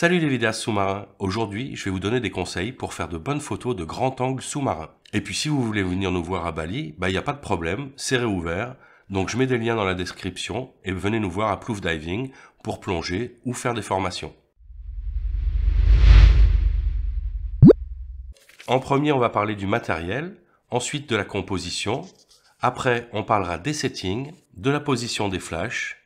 Salut les vidéastes sous-marins, aujourd'hui je vais vous donner des conseils pour faire de bonnes photos de grand angle sous-marin. Et puis si vous voulez venir nous voir à Bali, bah il n'y a pas de problème, c'est réouvert, donc je mets des liens dans la description et venez nous voir à Proof Diving pour plonger ou faire des formations. En premier on va parler du matériel, ensuite de la composition, après on parlera des settings, de la position des flashs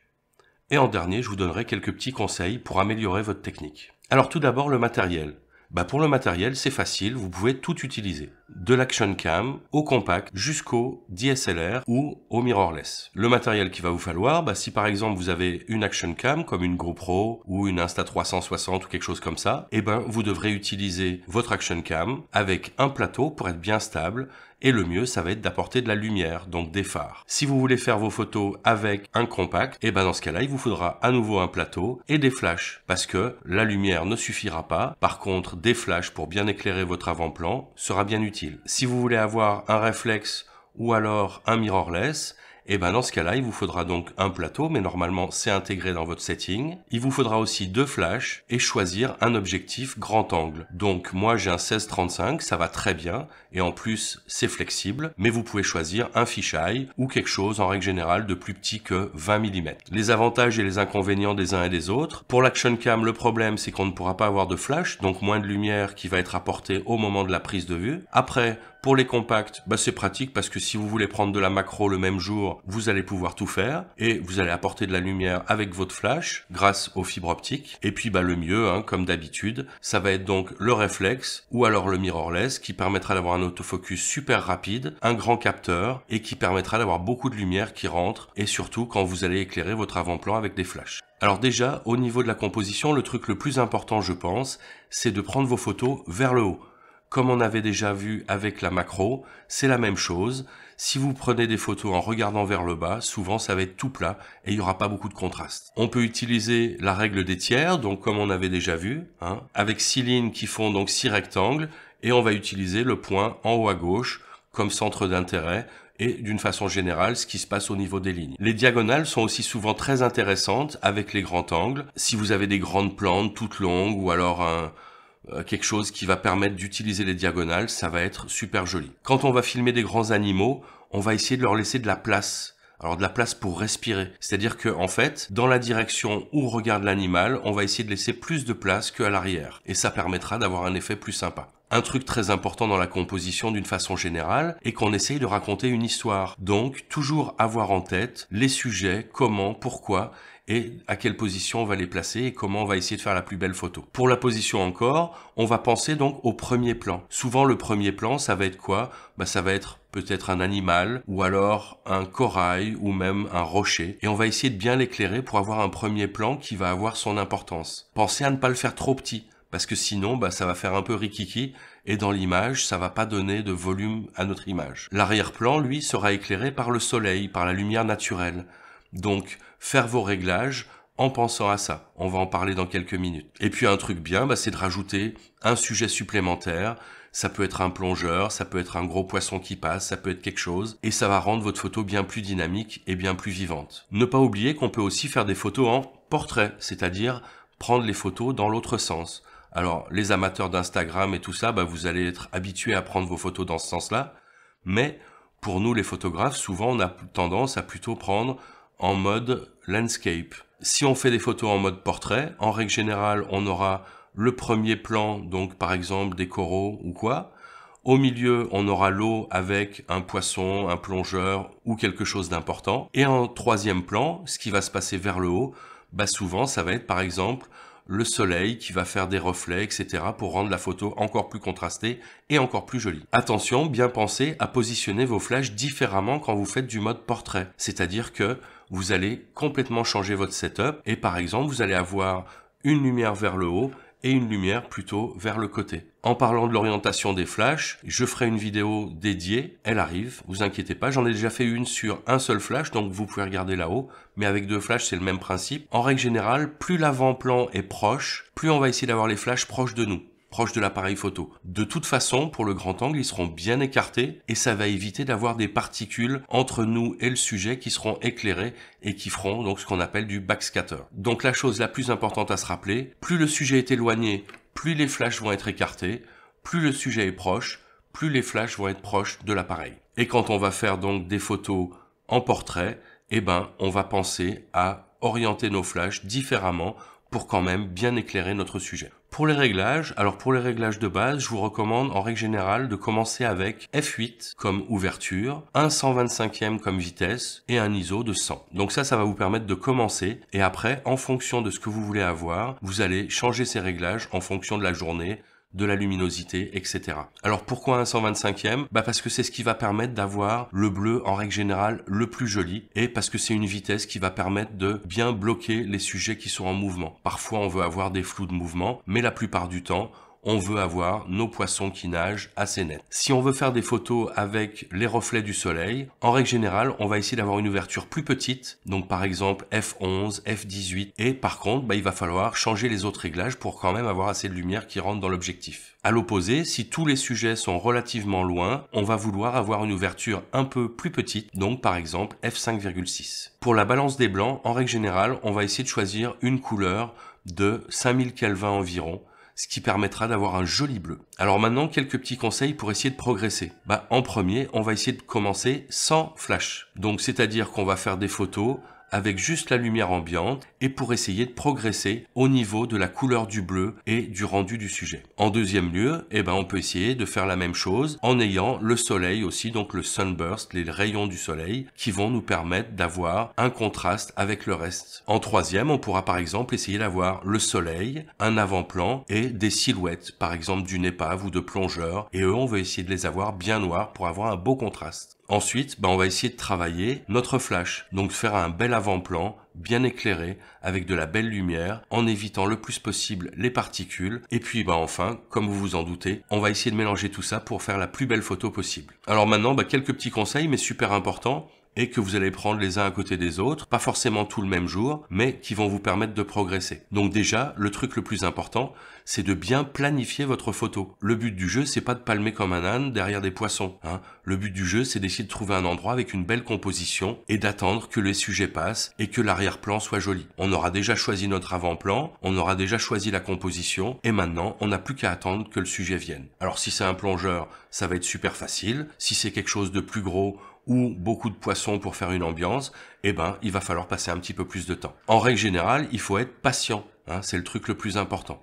et en dernier, je vous donnerai quelques petits conseils pour améliorer votre technique. Alors tout d'abord, le matériel. Bah pour le matériel, c'est facile, vous pouvez tout utiliser. De l'action cam au compact jusqu'au DSLR ou au mirrorless. Le matériel qu'il va vous falloir, bah si par exemple vous avez une action cam comme une GoPro ou une Insta360 ou quelque chose comme ça, eh ben vous devrez utiliser votre action cam avec un plateau pour être bien stable et le mieux, ça va être d'apporter de la lumière, donc des phares. Si vous voulez faire vos photos avec un compact, et eh ben dans ce cas-là, il vous faudra à nouveau un plateau et des flashs, parce que la lumière ne suffira pas. Par contre, des flashs pour bien éclairer votre avant-plan sera bien utile. Si vous voulez avoir un réflexe ou alors un mirrorless, et eh ben dans ce cas-là, il vous faudra donc un plateau, mais normalement c'est intégré dans votre setting. Il vous faudra aussi deux flashs et choisir un objectif grand angle. Donc moi j'ai un 16-35, ça va très bien, et en plus c'est flexible, mais vous pouvez choisir un fisheye ou quelque chose en règle générale de plus petit que 20 mm. Les avantages et les inconvénients des uns et des autres. Pour l'action cam, le problème c'est qu'on ne pourra pas avoir de flash, donc moins de lumière qui va être apportée au moment de la prise de vue. Après, pour les compacts, bah, c'est pratique parce que si vous voulez prendre de la macro le même jour, vous allez pouvoir tout faire et vous allez apporter de la lumière avec votre flash grâce aux fibres optiques. Et puis bah, le mieux, hein, comme d'habitude, ça va être donc le réflexe ou alors le mirrorless qui permettra d'avoir un autofocus super rapide, un grand capteur et qui permettra d'avoir beaucoup de lumière qui rentre et surtout quand vous allez éclairer votre avant-plan avec des flashs. Alors déjà, au niveau de la composition, le truc le plus important, je pense, c'est de prendre vos photos vers le haut comme on avait déjà vu avec la macro, c'est la même chose. Si vous prenez des photos en regardant vers le bas, souvent ça va être tout plat et il n'y aura pas beaucoup de contraste. On peut utiliser la règle des tiers, donc comme on avait déjà vu, hein, avec six lignes qui font donc six rectangles, et on va utiliser le point en haut à gauche comme centre d'intérêt et d'une façon générale ce qui se passe au niveau des lignes. Les diagonales sont aussi souvent très intéressantes avec les grands angles. Si vous avez des grandes plantes toutes longues ou alors un, euh, quelque chose qui va permettre d'utiliser les diagonales, ça va être super joli. Quand on va filmer des grands animaux, on va essayer de leur laisser de la place. Alors de la place pour respirer. C'est-à-dire que en fait, dans la direction où regarde l'animal, on va essayer de laisser plus de place qu'à l'arrière. Et ça permettra d'avoir un effet plus sympa. Un truc très important dans la composition d'une façon générale est qu'on essaye de raconter une histoire. Donc toujours avoir en tête les sujets, comment, pourquoi, et à quelle position on va les placer et comment on va essayer de faire la plus belle photo. Pour la position encore, on va penser donc au premier plan. Souvent le premier plan, ça va être quoi bah, Ça va être peut-être un animal ou alors un corail ou même un rocher et on va essayer de bien l'éclairer pour avoir un premier plan qui va avoir son importance. Pensez à ne pas le faire trop petit parce que sinon bah, ça va faire un peu rikiki et dans l'image ça va pas donner de volume à notre image. L'arrière-plan lui sera éclairé par le soleil, par la lumière naturelle. Donc, faire vos réglages en pensant à ça. On va en parler dans quelques minutes. Et puis un truc bien, bah, c'est de rajouter un sujet supplémentaire. Ça peut être un plongeur, ça peut être un gros poisson qui passe, ça peut être quelque chose. Et ça va rendre votre photo bien plus dynamique et bien plus vivante. Ne pas oublier qu'on peut aussi faire des photos en portrait, c'est-à-dire prendre les photos dans l'autre sens. Alors, les amateurs d'Instagram et tout ça, bah, vous allez être habitués à prendre vos photos dans ce sens-là. Mais pour nous, les photographes, souvent, on a tendance à plutôt prendre en mode landscape. Si on fait des photos en mode portrait, en règle générale, on aura le premier plan, donc par exemple des coraux ou quoi. Au milieu, on aura l'eau avec un poisson, un plongeur ou quelque chose d'important. Et en troisième plan, ce qui va se passer vers le haut, bah souvent ça va être par exemple le soleil qui va faire des reflets, etc. pour rendre la photo encore plus contrastée et encore plus jolie. Attention, bien penser à positionner vos flashs différemment quand vous faites du mode portrait. C'est-à-dire que vous allez complètement changer votre setup et par exemple vous allez avoir une lumière vers le haut et une lumière plutôt vers le côté. En parlant de l'orientation des flashs, je ferai une vidéo dédiée, elle arrive, vous inquiétez pas, j'en ai déjà fait une sur un seul flash, donc vous pouvez regarder là-haut, mais avec deux flashs c'est le même principe. En règle générale, plus l'avant-plan est proche, plus on va essayer d'avoir les flashs proches de nous proche de l'appareil photo. De toute façon, pour le grand angle, ils seront bien écartés et ça va éviter d'avoir des particules entre nous et le sujet qui seront éclairés et qui feront donc ce qu'on appelle du backscatter. Donc la chose la plus importante à se rappeler, plus le sujet est éloigné, plus les flashs vont être écartés, plus le sujet est proche, plus les flashs vont être proches de l'appareil. Et quand on va faire donc des photos en portrait, eh ben, on va penser à orienter nos flashs différemment pour quand même bien éclairer notre sujet. Pour les réglages, alors pour les réglages de base, je vous recommande en règle générale de commencer avec F8 comme ouverture, un 125e comme vitesse et un ISO de 100. Donc ça, ça va vous permettre de commencer et après, en fonction de ce que vous voulez avoir, vous allez changer ces réglages en fonction de la journée, de la luminosité, etc. Alors pourquoi un 125e bah Parce que c'est ce qui va permettre d'avoir le bleu en règle générale le plus joli et parce que c'est une vitesse qui va permettre de bien bloquer les sujets qui sont en mouvement. Parfois on veut avoir des flous de mouvement, mais la plupart du temps on veut avoir nos poissons qui nagent assez nets. Si on veut faire des photos avec les reflets du soleil, en règle générale, on va essayer d'avoir une ouverture plus petite, donc par exemple f11, f18, et par contre, bah, il va falloir changer les autres réglages pour quand même avoir assez de lumière qui rentre dans l'objectif. À l'opposé, si tous les sujets sont relativement loin, on va vouloir avoir une ouverture un peu plus petite, donc par exemple f5,6. Pour la balance des blancs, en règle générale, on va essayer de choisir une couleur de 5000 Kelvin environ, ce qui permettra d'avoir un joli bleu. Alors maintenant, quelques petits conseils pour essayer de progresser. Bah, en premier, on va essayer de commencer sans flash. Donc c'est-à-dire qu'on va faire des photos avec juste la lumière ambiante et pour essayer de progresser au niveau de la couleur du bleu et du rendu du sujet. En deuxième lieu, eh ben, on peut essayer de faire la même chose en ayant le soleil aussi, donc le sunburst, les rayons du soleil qui vont nous permettre d'avoir un contraste avec le reste. En troisième, on pourra par exemple essayer d'avoir le soleil, un avant-plan et des silhouettes, par exemple d'une épave ou de plongeur, et eux on veut essayer de les avoir bien noirs pour avoir un beau contraste. Ensuite, bah, on va essayer de travailler notre flash, donc faire un bel avant-plan bien éclairé avec de la belle lumière en évitant le plus possible les particules et puis bah enfin comme vous vous en doutez on va essayer de mélanger tout ça pour faire la plus belle photo possible alors maintenant bah, quelques petits conseils mais super importants et que vous allez prendre les uns à côté des autres, pas forcément tout le même jour, mais qui vont vous permettre de progresser. Donc déjà, le truc le plus important, c'est de bien planifier votre photo. Le but du jeu, c'est pas de palmer comme un âne derrière des poissons. Hein. Le but du jeu, c'est d'essayer de trouver un endroit avec une belle composition et d'attendre que les sujets passent et que l'arrière-plan soit joli. On aura déjà choisi notre avant-plan, on aura déjà choisi la composition et maintenant, on n'a plus qu'à attendre que le sujet vienne. Alors si c'est un plongeur, ça va être super facile. Si c'est quelque chose de plus gros, ou beaucoup de poissons pour faire une ambiance, eh ben, il va falloir passer un petit peu plus de temps. En règle générale, il faut être patient. Hein, c'est le truc le plus important.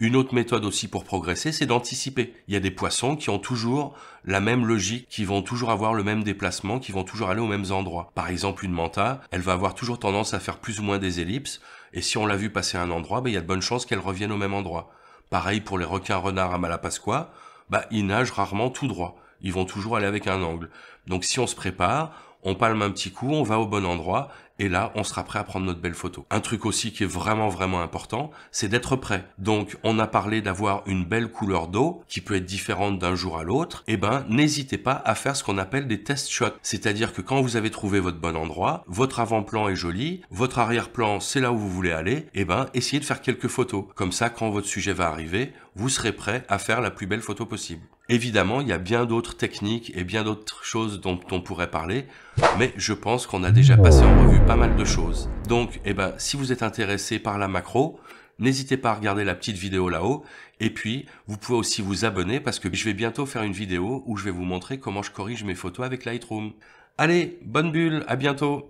Une autre méthode aussi pour progresser, c'est d'anticiper. Il y a des poissons qui ont toujours la même logique, qui vont toujours avoir le même déplacement, qui vont toujours aller aux mêmes endroits. Par exemple, une manta, elle va avoir toujours tendance à faire plus ou moins des ellipses, et si on l'a vu passer à un endroit, ben, il y a de bonnes chances qu'elle revienne au même endroit. Pareil pour les requins renards à Malapascua, bah, ils nagent rarement tout droit ils vont toujours aller avec un angle. Donc si on se prépare, on palme un petit coup, on va au bon endroit, et là, on sera prêt à prendre notre belle photo. Un truc aussi qui est vraiment vraiment important, c'est d'être prêt. Donc, on a parlé d'avoir une belle couleur d'eau qui peut être différente d'un jour à l'autre. Eh ben, n'hésitez pas à faire ce qu'on appelle des test shots, c'est-à-dire que quand vous avez trouvé votre bon endroit, votre avant-plan est joli, votre arrière-plan c'est là où vous voulez aller. Eh ben, essayez de faire quelques photos. Comme ça, quand votre sujet va arriver, vous serez prêt à faire la plus belle photo possible. Évidemment, il y a bien d'autres techniques et bien d'autres choses dont on pourrait parler, mais je pense qu'on a déjà passé en revue pas mal de choses. Donc, eh ben, si vous êtes intéressé par la macro, n'hésitez pas à regarder la petite vidéo là-haut, et puis vous pouvez aussi vous abonner parce que je vais bientôt faire une vidéo où je vais vous montrer comment je corrige mes photos avec Lightroom. Allez, bonne bulle, à bientôt